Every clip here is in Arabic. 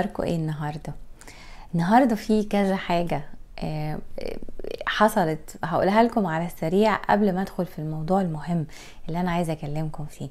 اخباركم ايه النهارده النهارده في كذا حاجه آه، حصلت هقولها لكم على السريع قبل ما ادخل في الموضوع المهم اللي انا عايزه اكلمكم فيه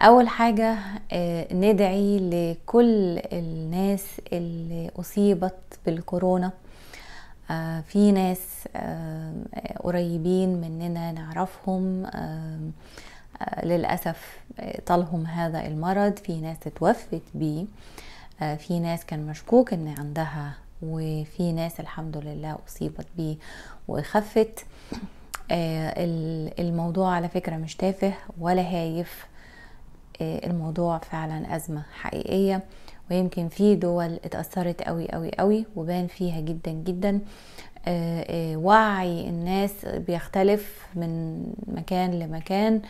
اول حاجه آه، ندعي لكل الناس اللي اصيبت بالكورونا آه، في ناس قريبين مننا نعرفهم للاسف طالهم هذا المرض في ناس اتوفت بيه آه، في ناس كان مشكوك ان عندها وفي ناس الحمد لله اصيبت بيه وخفت آه، الموضوع على فكره مش تافه ولا هايف آه، الموضوع فعلا ازمه حقيقيه ويمكن في دول اتأثرت قوي قوي قوي وبان فيها جدا جدا وعي الناس بيختلف من مكان لمكان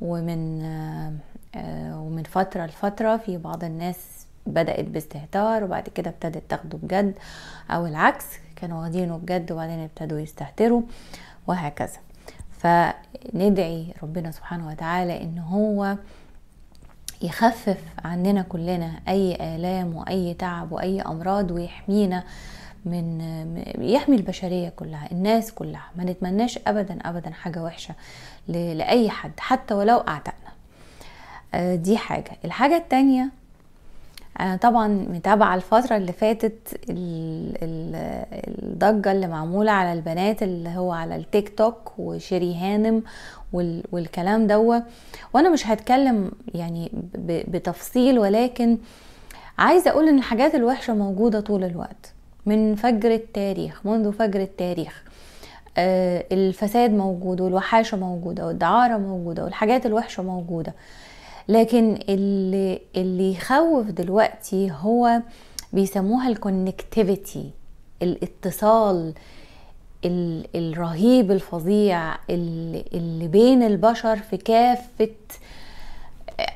ومن ومن فترة لفترة في بعض الناس بدأت باستهتار وبعد كده ابتدت تاخده بجد أو العكس كانوا واخدينه بجد وبعدين ابتدوا يستهتروا وهكذا فندعي ربنا سبحانه وتعالى ان هو يخفف عننا كلنا اي الام واي تعب واي امراض ويحمينا من يحمي البشريه كلها الناس كلها ما نتمناش ابدا ابدا حاجه وحشه لاي حد حتى ولو اعتقنا آه، دي حاجه الحاجه الثانيه أنا طبعا متابعة الفترة اللي فاتت الضجة اللي معمولة على البنات اللي هو على التيك توك وشيري هانم والكلام دوه وانا مش هتكلم يعني بتفصيل ولكن عايزة اقول ان الحاجات الوحشة موجودة طول الوقت من فجر التاريخ منذ فجر التاريخ آه، الفساد موجود والوحاشة موجودة والدعارة موجودة والحاجات الوحشة موجودة لكن اللي اللي يخوف دلوقتي هو بيسموها الكونكتيفيتي الاتصال الرهيب الفظيع اللي بين البشر في كافه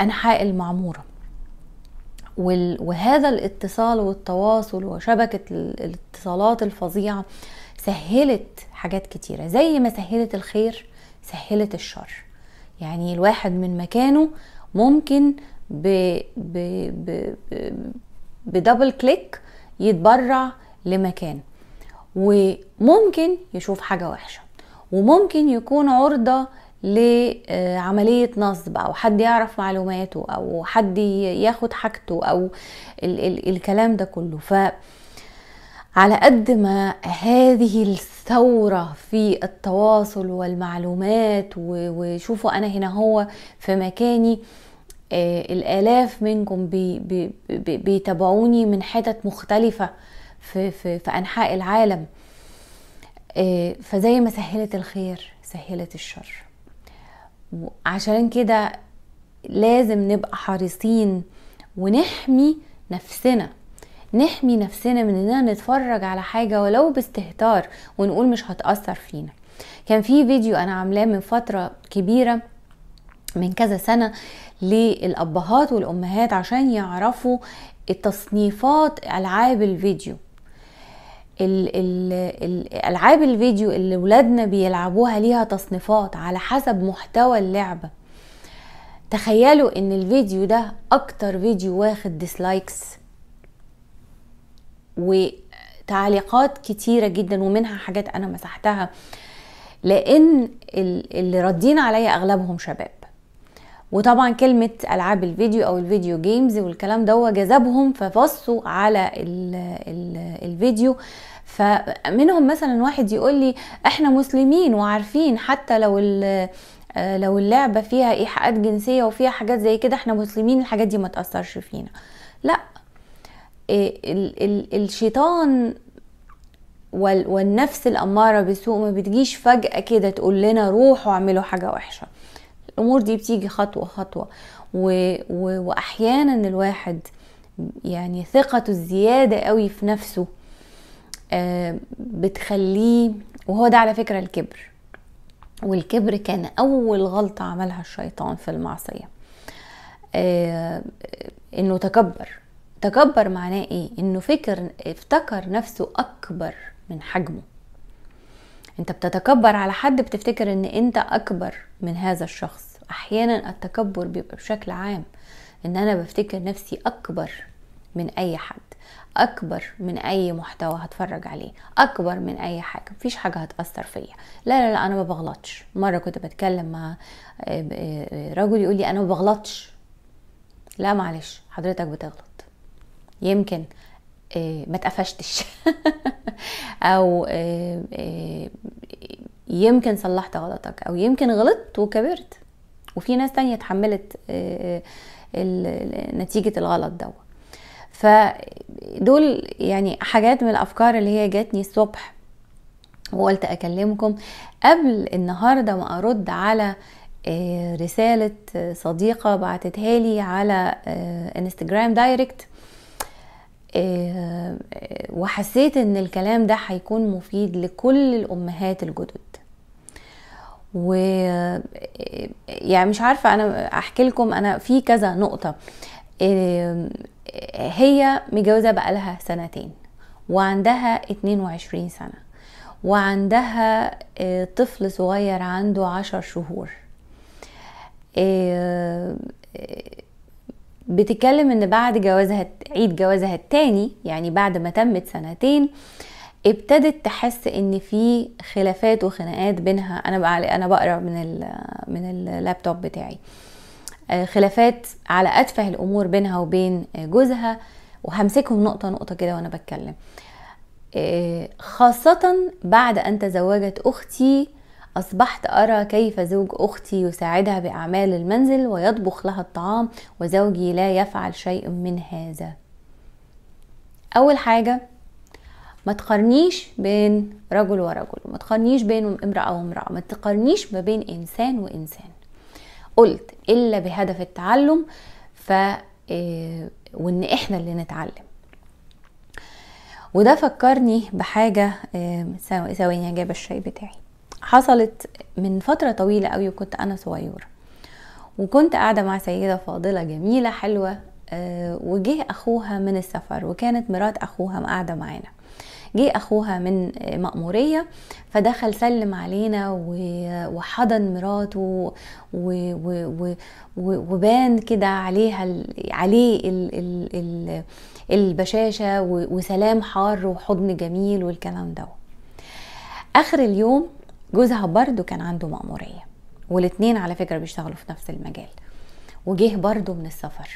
انحاء المعموره وهذا الاتصال والتواصل وشبكه الاتصالات الفظيعه سهلت حاجات كتيره زي ما سهلت الخير سهلت الشر يعني الواحد من مكانه ممكن ب ب ب بدبل كليك يتبرع لمكان وممكن يشوف حاجة وحشة وممكن يكون عرضة لعملية نصب أو حد يعرف معلوماته أو حد ياخد حاجته أو ال ال الكلام ده كله ف على قد ما هذه الثورة في التواصل والمعلومات وشوفوا أنا هنا هو في مكاني آه، الآلاف منكم بي بي بي بيتابعوني من حتت مختلفة في, في, في أنحاء العالم آه، فزي ما سهلت الخير سهلت الشر عشان كده لازم نبقى حريصين ونحمي نفسنا نحمي نفسنا من اننا نتفرج على حاجه ولو باستهتار ونقول مش هتاثر فينا كان في فيديو انا عاملاه من فتره كبيره من كذا سنه للابهات والامهات عشان يعرفوا التصنيفات العاب الفيديو الالعاب الفيديو اللي ولادنا بيلعبوها ليها تصنيفات على حسب محتوى اللعبه تخيلوا ان الفيديو ده اكتر فيديو واخد ديسلايكس وتعليقات كتيرة جدا ومنها حاجات أنا مسحتها لأن اللي ردين عليا أغلبهم شباب وطبعا كلمة ألعاب الفيديو أو الفيديو جيمز والكلام ده جذبهم فبصوا على الـ الـ الفيديو فمنهم مثلا واحد يقول لي احنا مسلمين وعارفين حتى لو لو اللعبة فيها إيحاءات جنسية وفيها حاجات زي كده احنا مسلمين الحاجات دي ما تأثرش فينا لا إيه، الشيطان والنفس الأمارة بالسوء ما بتجيش فجأة كده تقول لنا روحوا اعملوا حاجة وحشة الأمور دي بتيجي خطوة خطوة و... و... وأحيانا الواحد يعني ثقته الزيادة قوي في نفسه آه بتخليه وهو ده على فكرة الكبر والكبر كان أول غلطة عملها الشيطان في المعصية آه إنه تكبر تكبر معناه ايه انه فكر افتكر نفسه اكبر من حجمه انت بتتكبر على حد بتفتكر ان انت اكبر من هذا الشخص احيانا التكبر بيبقى بشكل عام ان انا بفتكر نفسي اكبر من اي حد اكبر من اي محتوى هتفرج عليه اكبر من اي حاجه مفيش حاجه هتاثر فيا لا لا لا انا ما بغلطش مره كنت بتكلم مع آه، آه، رجل يقول لي انا ما بغلطش لا معلش حضرتك بتغلط يمكن آه، ما تقفشتش او آه، آه، يمكن صلحت غلطك او يمكن غلطت وكبرت وفي ناس تانية اتحملت نتيجة الغلط ده فدول يعني حاجات من الافكار اللي هي جاتني الصبح وقلت اكلمكم قبل النهارده ما ارد على رسالة صديقة بعتتها لي على انستجرام دايركت آه، آه، وحسيت ان الكلام ده هيكون مفيد لكل الامهات الجدد و آه، يعني مش عارفه انا احكي لكم انا في كذا نقطه هي متجوزه بقالها سنتين وعندها 22 سنه وعندها طفل صغير عنده عشر شهور بتتكلم ان بعد جوازها عيد جوازها التاني يعني بعد ما تمت سنتين ابتدت تحس ان في خلافات وخناقات بينها انا انا بقرا من من اللابتوب بتاعي آه، خلافات على اتفه الامور بينها وبين جوزها وهمسكهم نقطه نقطه كده وانا بتكلم آه، خاصه بعد ان تزوجت اختي أصبحت أرى كيف زوج أختي يساعدها بأعمال المنزل ويطبخ لها الطعام وزوجي لا يفعل شيء من هذا أول حاجة ما تقارنيش بين رجل ورجل ما تقارنيش بين امرأة وامرأة ما تقارنيش ما بين إنسان وإنسان قلت إلا بهدف التعلم ف آه، وإن إحنا اللي نتعلم وده فكرني بحاجة آه، ثواني هجيب الشاي بتاعي حصلت من فترة طويلة قوي وكنت أنا صغيرة وكنت قاعدة مع سيدة فاضلة جميلة حلوة آه، وجه أخوها من السفر وكانت مرات أخوها قاعدة معانا جه أخوها من مأمورية فدخل سلم علينا وحضن مراته وبان كده عليها عليه البشاشة وسلام حار وحضن جميل والكلام ده آخر اليوم جوزها برضو كان عنده مأمورية والاتنين على فكرة بيشتغلوا في نفس المجال وجه برضو من السفر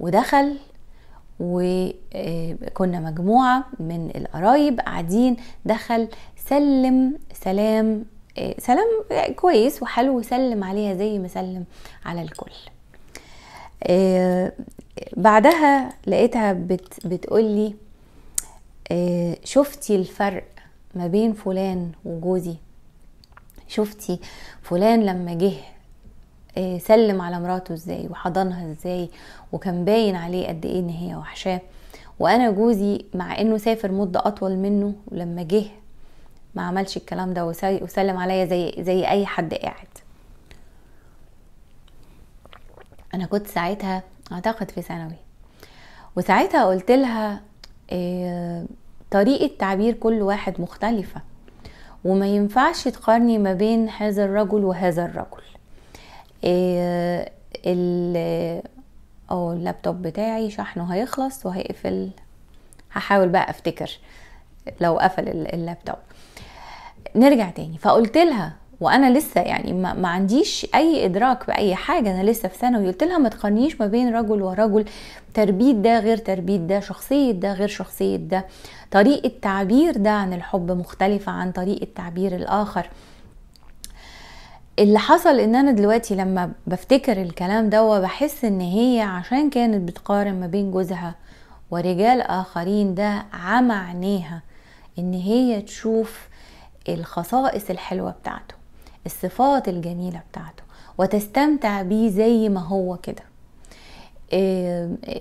ودخل وكنا آه، مجموعة من القرايب قاعدين دخل سلم سلام آه، سلام كويس وحلو وسلم عليها زي ما سلم على الكل آه، بعدها لقيتها بت بتقولي شفتي الفرق ما بين فلان وجوزي شفتي فلان لما جه آه، سلم على مراته ازاي وحضنها ازاي وكان باين عليه قد ايه ان هي وحشاه وانا جوزي مع انه سافر مده اطول منه لما جه ما عملش الكلام ده وسلم عليا زي زي اي حد قاعد انا كنت ساعتها اعتقد في ثانوي وساعتها قلت لها آه، طريقه تعبير كل واحد مختلفه وما ينفعش تقارني ما بين هذا الرجل وهذا الرجل آه، ال آه، او اللابتوب بتاعي شحنه هيخلص وهيقفل هحاول بقى افتكر لو قفل اللابتوب نرجع تاني فقلت لها وانا لسه يعني ما, ما عنديش اي ادراك باي حاجه انا لسه في ثانوي قلت لها ما تقارنيش ما بين رجل ورجل تربيه ده غير تربيه ده شخصيه ده غير شخصيه ده طريقه تعبير ده عن الحب مختلفه عن طريقه تعبير الاخر اللي حصل ان انا دلوقتي لما بفتكر الكلام ده بحس ان هي عشان كانت بتقارن ما بين جوزها ورجال اخرين ده عمى عينيها ان هي تشوف الخصائص الحلوه بتاعته الصفات الجميلة بتاعته وتستمتع بيه زي ما هو كده آه، آه،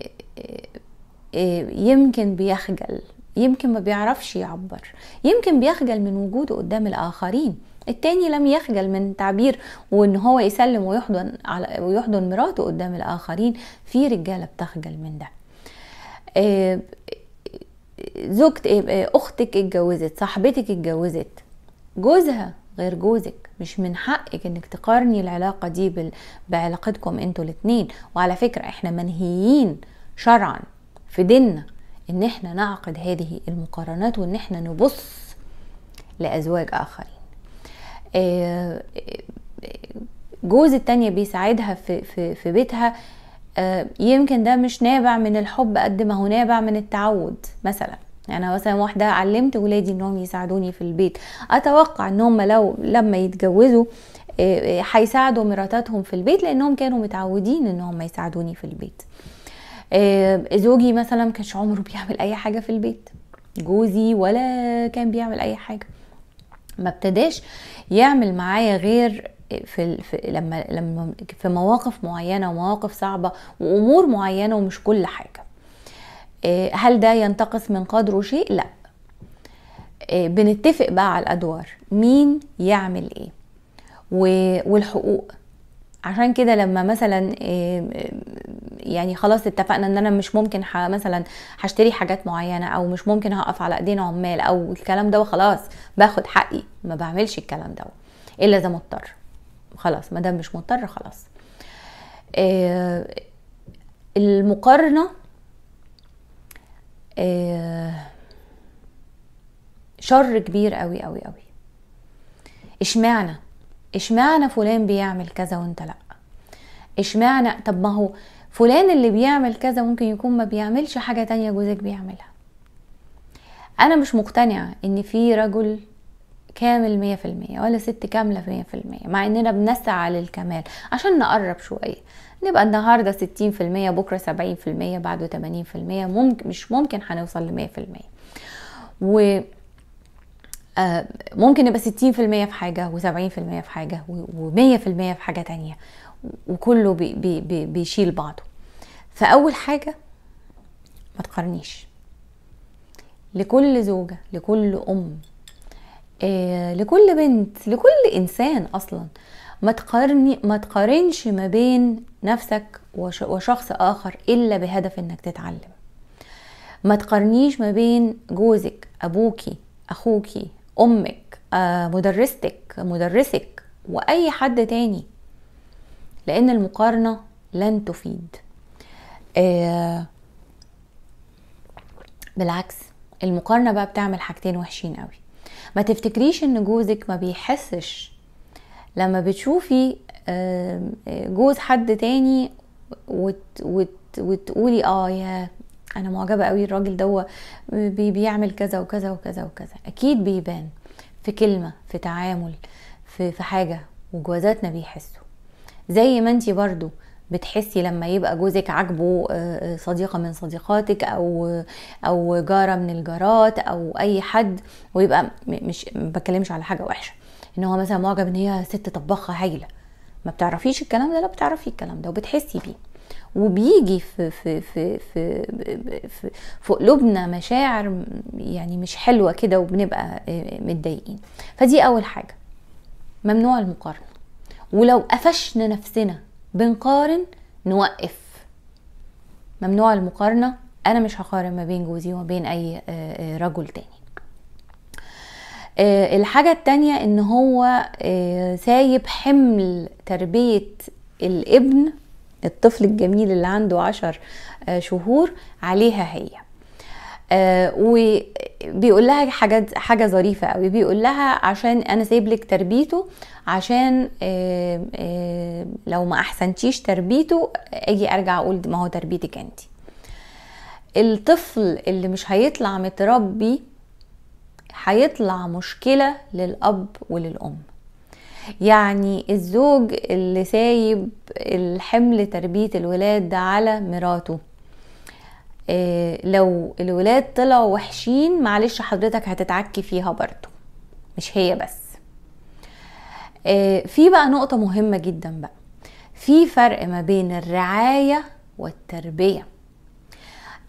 آه، يمكن بيخجل يمكن ما بيعرفش يعبر يمكن بيخجل من وجوده قدام الآخرين التاني لم يخجل من تعبير وان هو يسلم ويحضن على ويحضن مراته قدام الاخرين في رجاله بتخجل من ده زوجت اختك اتجوزت صاحبتك اتجوزت جوزها غير جوزك مش من حقك انك تقارني العلاقه دي بعلاقتكم انتوا الاثنين وعلى فكره احنا منهيين شرعا في ديننا ان احنا نعقد هذه المقارنات وان احنا نبص لازواج اخرين آه، آه، جوز التانية بيساعدها في, في, في بيتها آه، يمكن ده مش نابع من الحب قد ما هو نابع من التعود مثلا يعني مثلا واحده علمت ولادي انهم يساعدوني في البيت اتوقع انهم لو لما يتجوزوا آه، آه، هيساعدوا مراتاتهم في البيت لانهم كانوا متعودين انهم يساعدوني في البيت آه، زوجي مثلا كانش عمره بيعمل اي حاجه في البيت جوزي ولا كان بيعمل اي حاجه ما ابتداش يعمل معايا غير في لما لما في مواقف معينه ومواقف صعبه وامور معينه ومش كل حاجه إيه، هل ده ينتقص من قدره شيء لا إيه، بنتفق بقى على الادوار مين يعمل ايه والحقوق عشان كده لما مثلا إيه، يعني خلاص اتفقنا ان انا مش ممكن مثلا هشتري حاجات معينه او مش ممكن هقف على ايدين عمال او الكلام ده وخلاص باخد حقي ما بعملش الكلام ده الا اذا مضطر خلاص ما دام مش مضطر خلاص المقارنه آه، شر كبير قوي قوي قوي اشمعنى اشمعنى فلان بيعمل كذا وانت لا اشمعنى طب ما هو فلان اللي بيعمل كذا ممكن يكون ما بيعملش حاجه تانية جوزك بيعملها انا مش مقتنعه ان في رجل كامل مية في المية ولا ست كاملة مية في المية مع اننا بنسعى للكمال عشان نقرب شوية نبقى النهاردة ستين في المية بكرة سبعين في المية بعده تمانين في المية ممكن مش ممكن هنوصل لمية في المية و آه، ممكن يبقى ستين في المية في حاجة وسبعين في المية في حاجة ومية في المية في حاجة تانية وكله بي بي بي بيشيل بعضه فأول حاجة ما تقارنيش لكل زوجة لكل أم آه، لكل بنت لكل انسان اصلا ما تقارني ما تقارنش ما بين نفسك وشخص اخر الا بهدف انك تتعلم ما تقارنيش ما بين جوزك ابوكي اخوكي امك آه، مدرستك مدرسك واي حد تاني لان المقارنه لن تفيد آه، بالعكس المقارنه بقى بتعمل حاجتين وحشين قوي ما تفتكريش ان جوزك ما بيحسش لما بتشوفي آه، آه، جوز حد تاني وت وت وتقولي اه يا انا معجبه قوي الراجل ده بيعمل كذا وكذا وكذا وكذا اكيد بيبان في كلمه في تعامل في في حاجه وجوازاتنا بيحسوا زي ما انتي برضو آه بتحسي لما يبقى جوزك عاجبه آه، آه، صديقه من صديقاتك او او جاره من الجارات او اي حد ويبقى مش ما بتكلمش على حاجه وحشه ان هو مثلا معجب ان هي ست طباخه هايله ما بتعرفيش الكلام ده لا بتعرفي الكلام ده وبتحسي بيه وبيجي في في في في في, في قلوبنا مشاعر يعني مش حلوه كده وبنبقى آه، متضايقين فدي اول حاجه ممنوع المقارنه ولو قفشنا نفسنا بنقارن نوقف ممنوع المقارنة أنا مش هقارن ما بين جوزي وما بين أي آه، آه، رجل تاني آه، الحاجة التانية إن هو سايب حمل تربية الابن الطفل الجميل اللي عنده عشر شهور عليها هي بيقول لها حاجات حاجه ظريفه قوي بيقول لها عشان انا سايب لك تربيته عشان آه، آه، لو ما احسنتيش تربيته اجي ارجع اقول ما هو تربيتك انت الطفل اللي مش هيطلع متربي هيطلع مشكله للاب وللام يعني الزوج اللي سايب الحمل تربيه الولاد على مراته آه، لو الولاد طلعوا وحشين معلش حضرتك هتتعكي فيها برضو مش هي بس آه، في بقى نقطة مهمة جدا بقى في فرق ما بين الرعاية والتربية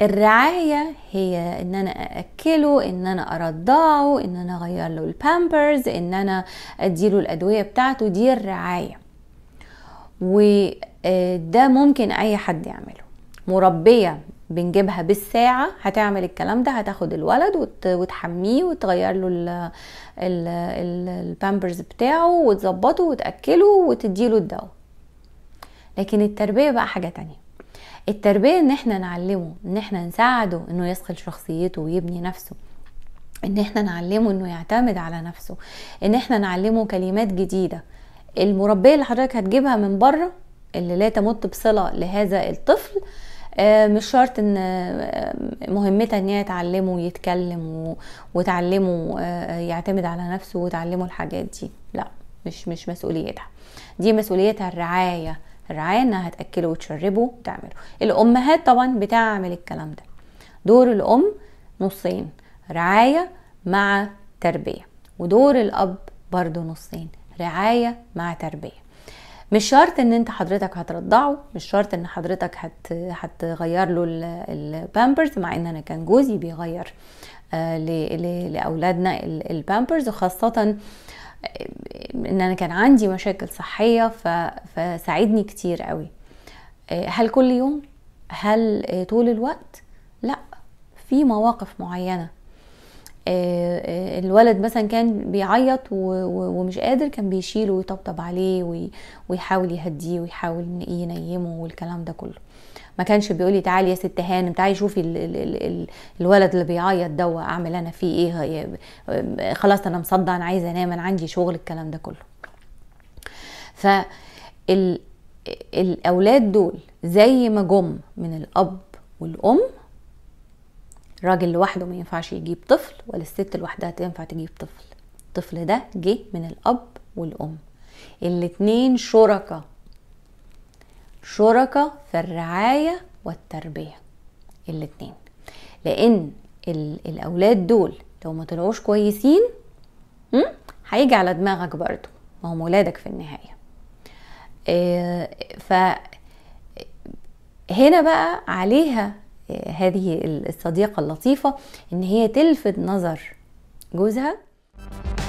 الرعاية هي ان انا اكله ان انا ارضعه ان انا اغير له البامبرز ان انا اديله الادوية بتاعته دي الرعاية وده آه، ممكن اي حد يعمله مربية بنجيبها بالساعة هتعمل الكلام ده هتاخد الولد وتحميه وتغير له البامبرز بتاعه وتظبطه وتأكله وتديله الدواء لكن التربية بقى حاجة تانية التربية ان احنا نعلمه ان احنا نساعده انه يصقل شخصيته ويبني نفسه ان احنا نعلمه انه يعتمد على نفسه ان احنا نعلمه كلمات جديدة المربية اللي حضرتك هتجيبها من بره اللي لا تمت بصلة لهذا الطفل آه، مش شرط ان آه، مهمتها ان هي تعلمه يتكلم وتعلمه آه، يعتمد على نفسه وتعلمه الحاجات دي لا مش مش مسؤوليتها دي مسؤوليتها الرعايه الرعايه انها هتاكله وتشربه وتعمله الامهات طبعا بتعمل الكلام ده دور الام نصين رعايه مع تربيه ودور الاب برضو نصين رعايه مع تربيه مش شرط ان انت حضرتك هترضعه مش شرط ان حضرتك هت هتغير له البامبرز مع ان انا كان جوزي بيغير آه، لاولادنا البامبرز خاصه آه، ان انا كان عندي مشاكل صحيه ف... فساعدني كتير قوي آه، هل كل يوم هل طول الوقت لا في مواقف معينه آه، آه، الولد مثلا كان بيعيط ومش قادر كان بيشيله ويطبطب عليه ويحاول يهديه ويحاول ينيمه والكلام ده كله ما كانش بيقول لي تعالي يا ست هانم تعالي شوفي الـ الـ الـ الولد اللي بيعيط دوا اعمل انا فيه ايه آه، خلاص انا مصدع انا عايزه انام انا عندي شغل الكلام ده كله ف الاولاد دول زي ما جم من الاب والام الراجل لوحده ما ينفعش يجيب طفل ولا الست لوحدها تنفع تجيب طفل الطفل ده جه من الاب والام الاثنين شركة شركة في الرعاية والتربية الاثنين لان الاولاد دول لو ما طلعوش كويسين هيجي على دماغك برضو ما هم ولادك في النهاية آه، ف هنا بقى عليها هذه الصديقة اللطيفة إن هي تلفت نظر جوزها